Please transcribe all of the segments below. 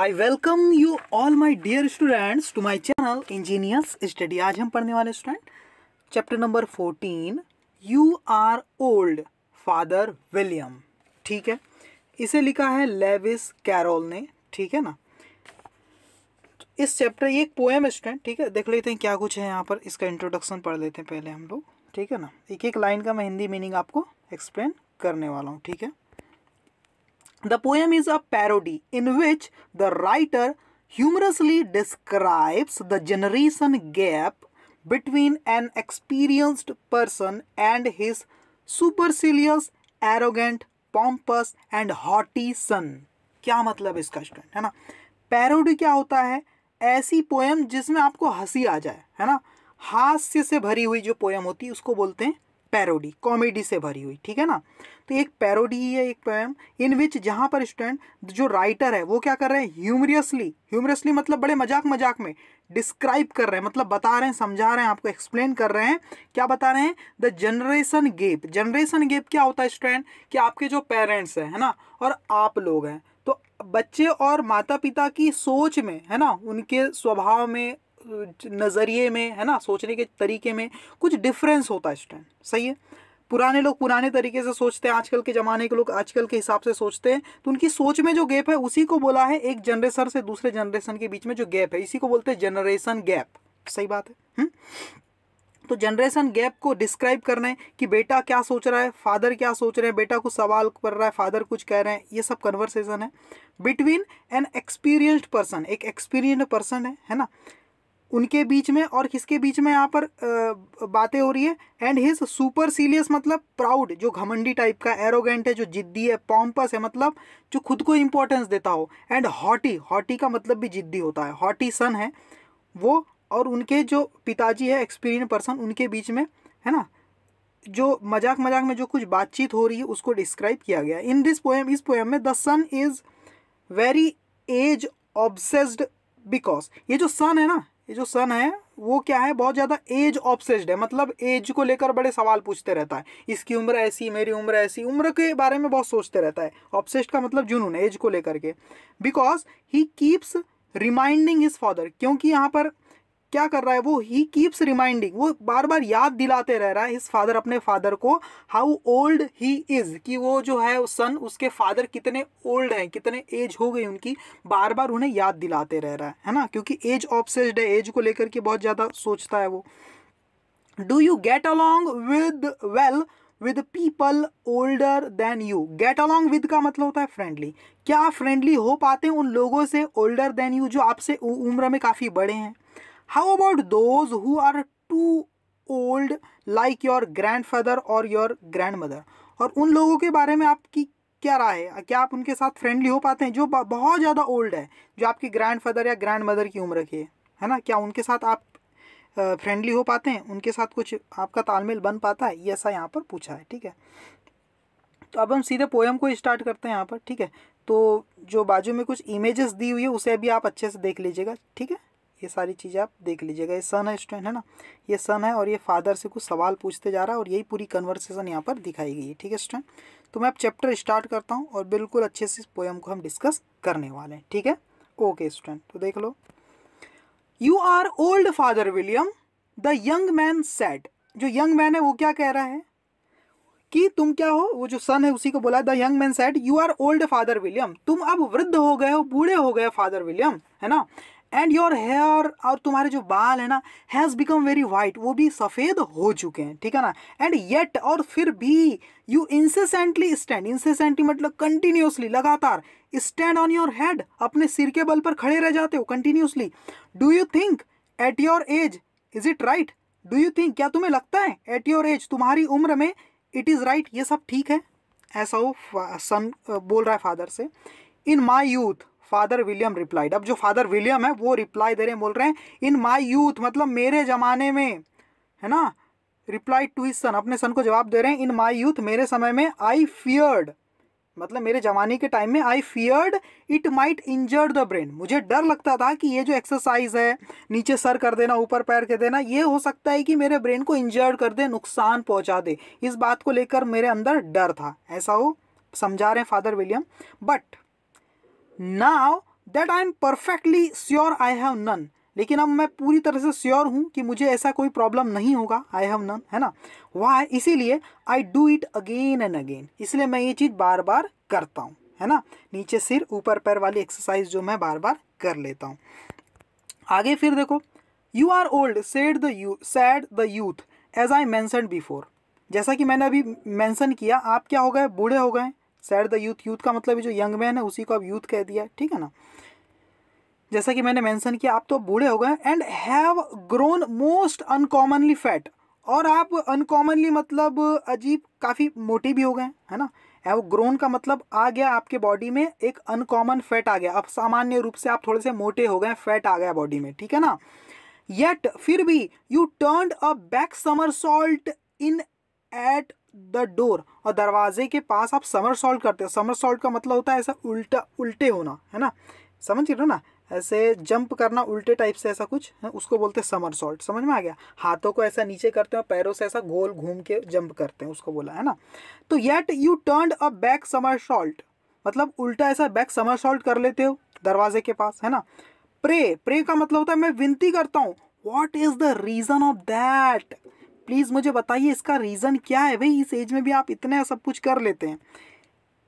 I welcome you all my dear students to my channel engineers study आज हम पढ़ने वाले student chapter number fourteen you are old father William ठीक है इसे लिखा है लेविस कैरोल ने ठीक है ना इस चैप्टर ये एक पोएम स्टूडेंट ठीक है देख लेते हैं क्या कुछ है यहाँ पर इसका इंट्रोडक्शन पढ़ लेते हैं पहले हम लोग ठीक है ना एक एक लाइन का मैं हिंदी मीनिंग आपको एक्सप्लेन करने वाला हूँ ठीक है The poem is a parody in which the writer humorously describes the generation gap between an experienced person and his supercilious, arrogant, pompous and haughty son. क्या मतलब इसका स्टूडेंट है ना पैरोडी क्या होता है ऐसी पोएम जिसमें आपको हंसी आ जाए है ना हास्य से भरी हुई जो पोएम होती है उसको बोलते हैं पैरोडी कॉमेडी से भरी हुई ठीक है ना तो एक पैरोडी है एक पोएम इन विच जहाँ पर स्टूडेंट जो राइटर है वो क्या कर रहे हैं ह्यूमरियसली ह्यूमरियसली मतलब बड़े मजाक मजाक में डिस्क्राइब कर रहे हैं मतलब बता रहे हैं समझा रहे हैं आपको एक्सप्लेन कर रहे हैं क्या बता रहे हैं the generation gap generation gap क्या होता है स्टूडेंट कि आपके जो पेरेंट्स हैं है ना और आप लोग हैं तो बच्चे और माता पिता की सोच में है ना उनके स्वभाव में नज़रिए में है ना सोचने के तरीके में कुछ डिफरेंस होता है स्टूडेंट सही है पुराने लोग पुराने तरीके से सोचते हैं आजकल के ज़माने के लोग आजकल के हिसाब से सोचते हैं तो उनकी सोच में जो गैप है उसी को बोला है एक जनरेशन से दूसरे जनरेशन के बीच में जो गैप है इसी को बोलते हैं जनरेशन गैप सही बात है हम्म? तो जनरेशन गैप को डिस्क्राइब करना है कि बेटा क्या सोच रहा है फादर क्या सोच रहे हैं बेटा कुछ सवाल कर रहा है फादर कुछ कह रहे हैं ये सब कन्वर्सेशन है बिटवीन एन एक्सपीरियंस्ड पर्सन एक एक्सपीरियंस्ड पर्सन है है ना उनके बीच में और किसके बीच में यहाँ पर बातें हो रही है एंड हिज सुपर सीलियस मतलब प्राउड जो घमंडी टाइप का एरोगेंट है जो जिद्दी है पॉम्पस है मतलब जो खुद को इम्पोर्टेंस देता हो एंड हॉटी हॉटी का मतलब भी जिद्दी होता है हॉटी सन है वो और उनके जो पिताजी है एक्सपीरियंस पर्सन उनके बीच में है ना जो मजाक मजाक में जो कुछ बातचीत हो रही है उसको डिस्क्राइब किया गया इन दिस पोएम इस पोएम में the son is very age obsessed because ये जो सन है ना ये जो सन है वो क्या है बहुत ज़्यादा एज ऑप्सेस्ड है मतलब एज को लेकर बड़े सवाल पूछते रहता है इसकी उम्र ऐसी मेरी उम्र ऐसी उम्र के बारे में बहुत सोचते रहता है ऑप्सेस्ड का मतलब जुनून एज को लेकर के because he keeps reminding his father क्योंकि यहाँ पर क्या कर रहा है वो ही कीप्स रिमाइंडिंग वो बार बार याद दिलाते रह रहा है इस फादर अपने फादर को हाउ ओल्ड ही इज़ कि वो जो है सन उसके फादर कितने ओल्ड हैं कितने एज हो गई उनकी बार बार उन्हें याद दिलाते रह रहा है है ना क्योंकि एज ऑब्सेस्ड है एज को लेकर के बहुत ज़्यादा सोचता है वो do you get along with well with people older than you get along with का मतलब होता है फ्रेंडली क्या फ्रेंडली हो पाते हैं उन लोगों से ओल्डर देन यू जो आपसे उम्र में काफ़ी बड़े हैं how about those who are too old like your grandfather और योर ग्रैंड मदर और उन लोगों के बारे में आपकी क्या राय है क्या आप उनके साथ फ्रेंडली हो पाते हैं जो बहुत ज़्यादा ओल्ड है जो आपके ग्रैंड फादर या ग्रैंड मदर की उम्र की है है ना क्या उनके साथ आप फ्रेंडली हो पाते हैं उनके साथ कुछ आपका तालमेल बन पाता है ये ऐसा यहाँ पर पूछा है ठीक है तो अब हम सीधे पोएम को स्टार्ट करते हैं यहाँ पर ठीक है तो जो बाजू में कुछ इमेजेस दी हुई है उसे भी आप अच्छे से देख लीजिएगा ठीक है ये सारी चीज़ें आप देख लीजिएगा ये सन है स्टूडेंट है ना ये सन है और ये फादर से कुछ सवाल पूछते जा रहा है और यही पूरी कन्वर्सेशन यहाँ पर दिखाई गई है ठीक है स्टूडेंट तो मैं अब चैप्टर स्टार्ट करता हूँ और बिल्कुल अच्छे से इस पोएम को हम डिस्कस करने वाले हैं ठीक है ओके स्टूडेंट तो देख लो you are old father William the young man said जो यंग मैन है वो क्या कह रहा है कि तुम क्या हो वो जो सन है उसी को बोला the young man said you are old father William तुम अब वृद्ध हो गए हो बूढ़े हो गए फादर विलियम है ना एंड योर हेयर और तुम्हारे जो बाल है ना हैज़ बिकम वेरी वाइट वो भी सफ़ेद हो चुके हैं ठीक है ना एंड येट और फिर भी यू इंसेसेंटली स्टैंड इंसेसेंटली मतलब कंटिन्यूसली लगातार स्टैंड ऑन योर हेड अपने सिर के बल पर खड़े रह जाते हो continuously do you think at your age is it right do you think क्या तुम्हें लगता है एट योर एज तुम्हारी उम्र में इट इज़ राइट ये सब ठीक है ऐसा हो सन बोल रहा है फादर से in my youth father William replied अब जो फादर विलियम है वो रिप्लाई दे रहे हैं बोल रहे हैं इन माई यूथ मतलब मेरे ज़माने में है ना रिप्लाई टू हिज सन अपने सन को जवाब दे रहे हैं इन माई यूथ मेरे समय में आई फियर्ड मतलब मेरे जमाने के टाइम में I feared it might injured the brain मुझे डर लगता था कि ये जो एक्सरसाइज है नीचे सर कर देना ऊपर पैर कर देना ये हो सकता है कि मेरे ब्रेन को इंजर्ड कर दे नुकसान पहुंचा दे इस बात को लेकर मेरे अंदर डर था ऐसा हो समझा रहे हैं father William but now that I am perfectly sure I have none लेकिन अब मैं पूरी तरह से श्योर हूँ कि मुझे ऐसा कोई प्रॉब्लम नहीं होगा आई हैव नन है ना वाह इसीलिए I do it again and again इसलिए मैं ये चीज़ बार बार करता हूँ है ना नीचे सिर ऊपर पैर वाली एक्सरसाइज जो मैं बार बार कर लेता हूँ आगे फिर देखो you are old said the you said the youth as I mentioned before जैसा कि मैंने अभी मैंसन किया आप क्या हो गए बूढ़े हो गए सैड द यूथ यूथ का मतलब जो यंग मैन है उसी को आप यूथ कह दिया ठीक है ना जैसा कि मैंने मेंशन किया आप तो बूढ़े हो गए and have grown most uncommonly fat और आप अनकॉमनली मतलब अजीब काफ़ी मोटी भी हो गए है ना हैव ग्रोन का मतलब आ गया आपके बॉडी में एक अनकॉमन फैट आ गया अब सामान्य रूप से आप थोड़े से मोटे हो गए फैट आ गया बॉडी में ठीक है ना येट फिर भी you turn a back somersault in at the door और दरवाजे के पास आप समर सॉल्ट करते हो समर सॉल्ट का मतलब होता है ऐसा उल्टा उल्टे होना है ना समझ रहे हो ना ऐसे जंप करना उल्टे टाइप से ऐसा कुछ है उसको बोलते हैं समर सॉल्ट समझ में आ गया हाथों को ऐसा नीचे करते हैं और पैरों से ऐसा गोल घूम के जंप करते हैं उसको बोला है ना तो yet you turn a back somersault मतलब उल्टा ऐसा बैक समर सॉल्ट कर लेते हो दरवाजे के पास है ना प्रे प्रे का मतलब होता है मैं विनती करता हूँ what is the reason of that please मुझे बताइए इसका रीज़न क्या है भाई इस एज में भी आप इतने सब कुछ कर लेते हैं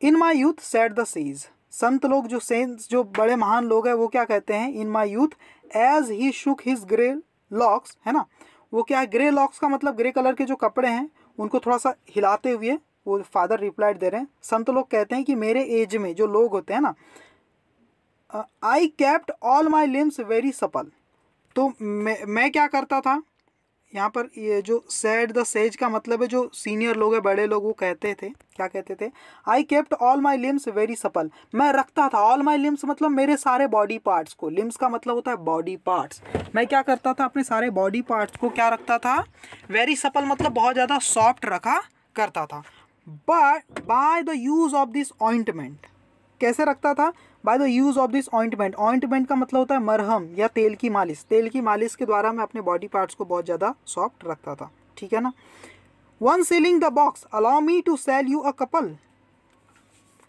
in my youth said the sage संत लोग जो सेंस जो बड़े महान लोग हैं वो क्या कहते हैं in my youth as he shook his grey locks है ना वो क्या है ग्रे लॉक्स का मतलब ग्रे कलर के जो कपड़े हैं उनको थोड़ा सा हिलाते हुए वो फादर रिप्लाइड दे रहे हैं संत लोग कहते हैं कि मेरे एज में जो लोग होते हैं ना I kept all my limbs very supple तो मैं मैं क्या करता था यहाँ पर ये जो सैड द सेज का मतलब है जो सीनियर लोग है बड़े लोग वो कहते थे क्या कहते थे I kept all my limbs very supple मैं रखता था ऑल माई लिम्स मतलब मेरे सारे बॉडी पार्ट्स को लिम्स का मतलब होता है बॉडी पार्ट्स मैं क्या करता था अपने सारे बॉडी पार्ट्स को क्या रखता था वेरी सपल मतलब बहुत ज़्यादा सॉफ्ट रखा करता था but by the use of this ointment कैसे रखता था by the use of this ointment ointment का मतलब होता है मरहम या तेल की मालिश तेल की मालिश के द्वारा मैं अपने बॉडी पार्ट्स को बहुत ज़्यादा सॉफ्ट रखता था ठीक है ना one shilling the box allow me to sell you a couple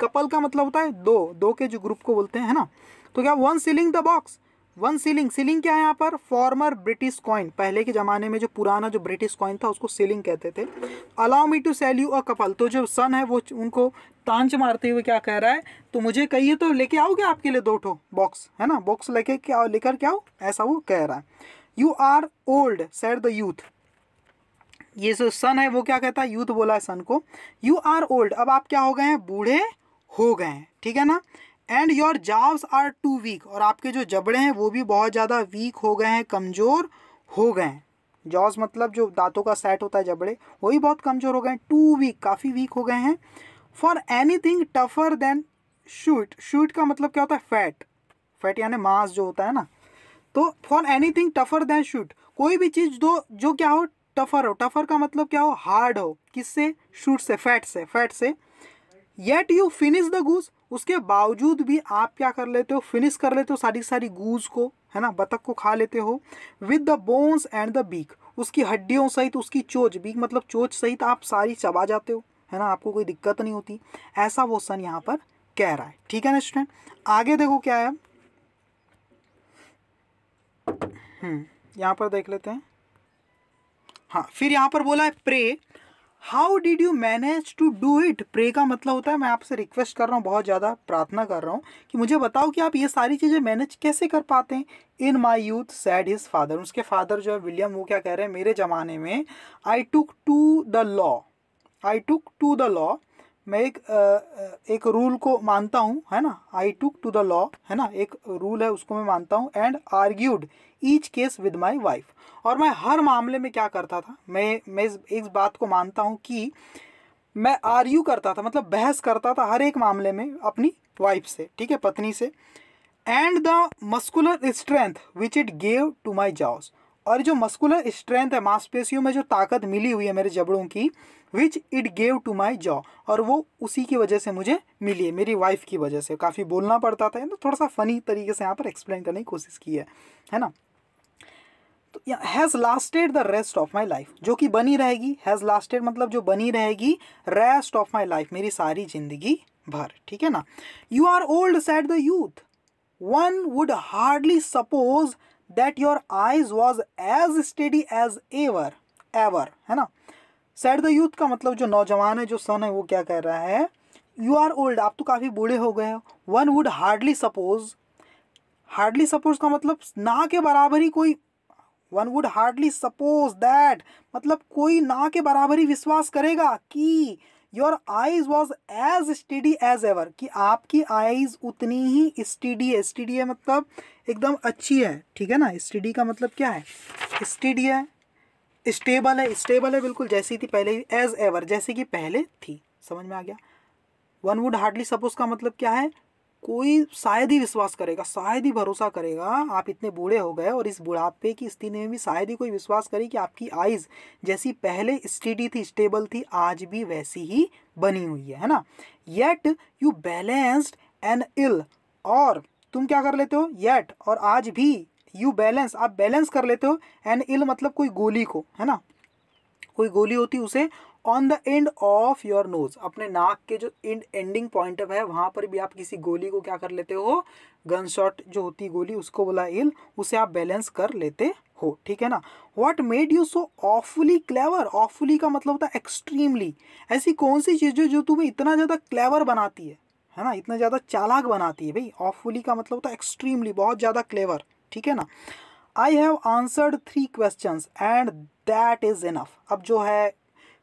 couple का मतलब होता है दो दो के जो ग्रुप को बोलते हैं ना तो क्या one shilling the box one shilling shilling क्या है यहाँ पर फॉर्मर ब्रिटिश कॉइन पहले के ज़माने में जो पुराना जो ब्रिटिश कॉइन था उसको सीलिंग कहते थे allow me to sell you a couple तो जो सन है वो उनको तांच मारते हुए क्या कह रहा है तो मुझे कहिए तो लेके आओगे आपके लिए दो ठो बॉक्स है ना बॉक्स लेके क्या लेकर क्या हो ऐसा वो कह रहा है you are old said the youth ये जो सन है वो क्या कहता है यूथ बोला है सन को यू आर ओल्ड अब आप क्या हो गए हैं बूढ़े हो गए हैं ठीक है ना and your jaws are too weak और आपके जो जबड़े हैं वो भी बहुत ज़्यादा वीक हो गए हैं कमज़ोर हो गए हैं जॉज मतलब जो दांतों का सेट होता है जबड़े वही बहुत कमज़ोर हो गए हैं टू वीक काफ़ी वीक हो गए हैं for anything tougher than suet suet का मतलब क्या होता है फैट फैट यानी मांस जो होता है ना तो for anything tougher than suet कोई भी चीज़ दो जो क्या हो टफर हो टफर का मतलब क्या हो हार्ड हो किससे शूट से फैट से फैट से yet you finish the goose उसके बावजूद भी आप क्या कर लेते हो फिनिश कर लेते हो सारी सारी गूज को है ना बतख को खा लेते हो with the bones and the beak उसकी हड्डियों सहित उसकी चोच बीक मतलब चोच सहित आप सारी चबा जाते हो है ना आपको कोई दिक्कत नहीं होती ऐसा वो सन यहाँ पर कह रहा है ठीक है ना स्टूडेंट आगे देखो क्या है हम्म, यहाँ पर देख लेते हैं हाँ फिर यहाँ पर बोला है pray how did you manage to do it pray का मतलब होता है मैं आपसे रिक्वेस्ट कर रहा हूँ बहुत ज़्यादा प्रार्थना कर रहा हूँ कि मुझे बताओ कि आप ये सारी चीज़ें मैनेज कैसे कर पाते हैं in my youth said his father उसके फादर जो है विलियम वो क्या कह रहे हैं मेरे ज़माने में I took to the law I took to the law मैं एक एक रूल को मानता हूँ है ना I took to the law है ना एक रूल है उसको मैं मानता हूँ and argued each case with my wife और मैं हर मामले में क्या करता था मैं मैं इस, एक बात को मानता हूँ कि मैं आर्ग्यू करता था मतलब बहस करता था हर एक मामले में अपनी वाइफ से ठीक है पत्नी से and the muscular strength which it gave to my jaws और जो मस्कुलर स्ट्रेंथ है मांसपेशियों में जो ताकत मिली हुई है मेरे जबड़ों की which it gave to my jaw और वो उसी की वजह से मुझे मिली है मेरी वाइफ की वजह से काफ़ी बोलना पड़ता था तो थोड़ा सा फनी तरीके से यहाँ पर एक्सप्लेन करने की कोशिश की है है ना तो has lasted the rest of my life जो कि बनी रहेगी हैज़ लास्टेड मतलब जो बनी रहेगी रेस्ट ऑफ माई लाइफ मेरी सारी जिंदगी भर ठीक है ना you are old said the youth one would hardly suppose that your eyes was as steady as ever ever है ना सैड द यूथ का मतलब जो नौजवान है जो सन है वो क्या कह रहा है यू आर ओल्ड आप तो काफ़ी बूढ़े हो गए हो one would hardly suppose hardly suppose का मतलब ना के बराबर ही कोई one would hardly suppose that मतलब कोई ना के बराबर ही विश्वास करेगा कि your eyes was as steady as ever कि आपकी आईज उतनी ही स्टडी है स्टडी है मतलब एकदम अच्छी है ठीक है ना स्टडी का मतलब क्या है स्टडी है स्टेबल है स्टेबल है बिल्कुल जैसी थी पहले एज एवर जैसे कि पहले थी समझ में आ गया वन वुड हार्डली सपोज का मतलब क्या है कोई शायद ही विश्वास करेगा शायद ही भरोसा करेगा आप इतने बूढ़े हो गए और इस बुढ़ापे की स्थिति में भी शायद ही कोई विश्वास करे कि आपकी आइज़ जैसी पहले स्टडी थी स्टेबल थी आज भी वैसी ही बनी हुई है ना yet you balanced an eel और तुम क्या कर लेते हो येट और आज भी यू बैलेंस आप बैलेंस कर लेते हो एंड इल मतलब कोई गोली को है ना कोई गोली होती उसे on the end of your nose अपने नाक के जो एंड एंडिंग पॉइंट है वहां पर भी आप किसी गोली को क्या कर लेते हो गन शॉट जो होती गोली उसको बोला इल उसे आप बैलेंस कर लेते हो ठीक है ना what made you so awfully clever awfully का मतलब होता है एक्सट्रीमली ऐसी कौन सी चीज़ जो जो तुम्हें इतना ज़्यादा क्लेवर बनाती है है ना इतना ज़्यादा चालाक बनाती है भाई ऑफुली का मतलब होता है एक्सट्रीमली बहुत ज़्यादा क्लेवर ठीक है ना I have answered three question and that is enough अब जो है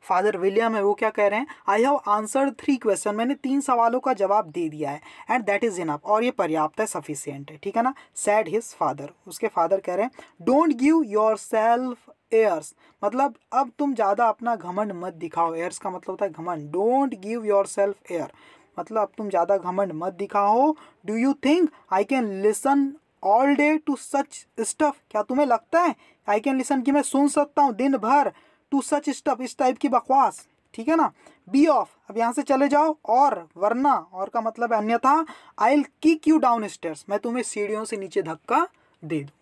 फादर विलियम है वो क्या कह रहे हैं I have answered three question मैंने तीन सवालों का जवाब दे दिया है एंड दैट इज़ इनफ और ये पर्याप्त है सफिशियंट है ठीक है ना सैड हिज फादर उसके फादर कह रहे हैं don't give yourself airs मतलब अब तुम ज़्यादा अपना घमंड मत दिखाओ एयर्स का मतलब होता है घमंड don't give yourself air मतलब अब तुम ज़्यादा घमंड मत दिखाओ do you think I can listen all day to such stuff क्या तुम्हें लगता है आई कैन लिसन कि मैं सुन सकता हूँ दिन भर टू सच स्टफ इस टाइप की बकवास ठीक है ना बी ऑफ अब यहाँ से चले जाओ और वरना और का मतलब अन्यथा I will kick you downstairs मैं तुम्हें सीढ़ियों से नीचे धक्का दे दूँ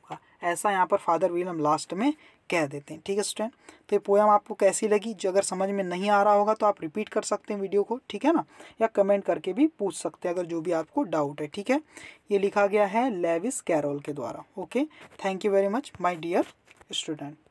ऐसा यहाँ पर फादर विल हम लास्ट में कह देते हैं ठीक है स्टूडेंट तो ये पोएम आपको कैसी लगी जो अगर समझ में नहीं आ रहा होगा तो आप रिपीट कर सकते हैं वीडियो को ठीक है ना या कमेंट करके भी पूछ सकते हैं अगर जो भी आपको डाउट है ठीक है ये लिखा गया है लेविस कैरोल के द्वारा okay thank you very much my dear student